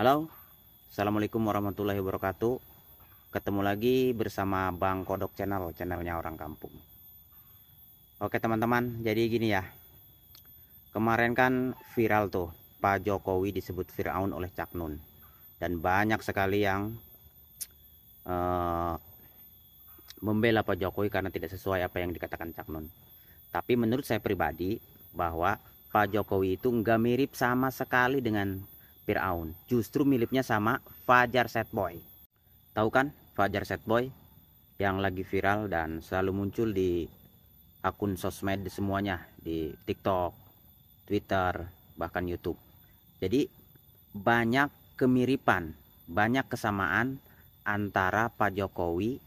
Halo, Assalamualaikum warahmatullahi wabarakatuh Ketemu lagi bersama Bang Kodok Channel, channelnya orang kampung Oke teman-teman, jadi gini ya Kemarin kan viral tuh Pak Jokowi disebut Fir'aun oleh Cak Nun Dan banyak sekali yang uh, Membela Pak Jokowi karena tidak sesuai apa yang dikatakan Cak Nun Tapi menurut saya pribadi bahwa Pak Jokowi itu nggak mirip sama sekali dengan Fir'aun. Justru miliknya sama Fajar Set Boy. Tahu kan Fajar Set Boy yang lagi viral dan selalu muncul di akun sosmed semuanya di TikTok, Twitter, bahkan YouTube. Jadi banyak kemiripan, banyak kesamaan antara Pak Jokowi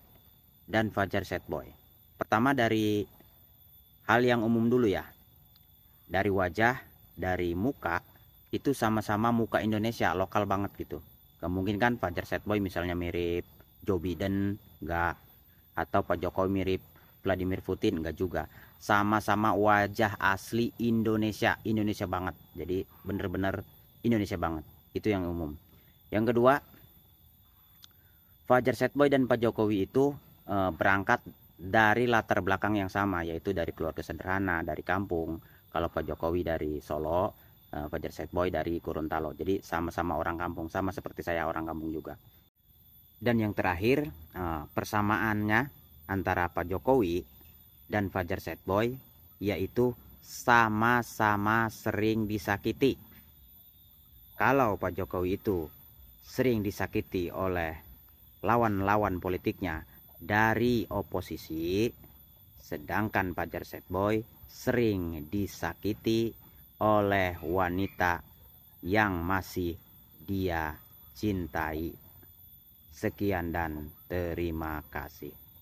dan Fajar Set Boy. Pertama dari hal yang umum dulu ya. Dari wajah, dari muka, itu sama-sama muka Indonesia lokal banget gitu Kemungkinan kan Fajar Setboy misalnya mirip Joe Biden enggak? atau Pak Jokowi mirip Vladimir Putin enggak juga sama-sama wajah asli Indonesia Indonesia banget jadi bener-bener Indonesia banget itu yang umum yang kedua Fajar Setboy dan Pak Jokowi itu e, berangkat dari latar belakang yang sama yaitu dari keluarga sederhana dari kampung kalau Pak Jokowi dari Solo Eh, Fajar Set Boy dari Gorontalo. Jadi sama-sama orang kampung, sama seperti saya orang kampung juga. Dan yang terakhir, eh, persamaannya antara Pak Jokowi dan Fajar Set Boy yaitu sama-sama sering disakiti. Kalau Pak Jokowi itu sering disakiti oleh lawan-lawan politiknya dari oposisi, sedangkan Fajar Set Boy sering disakiti oleh wanita yang masih dia cintai. Sekian dan terima kasih.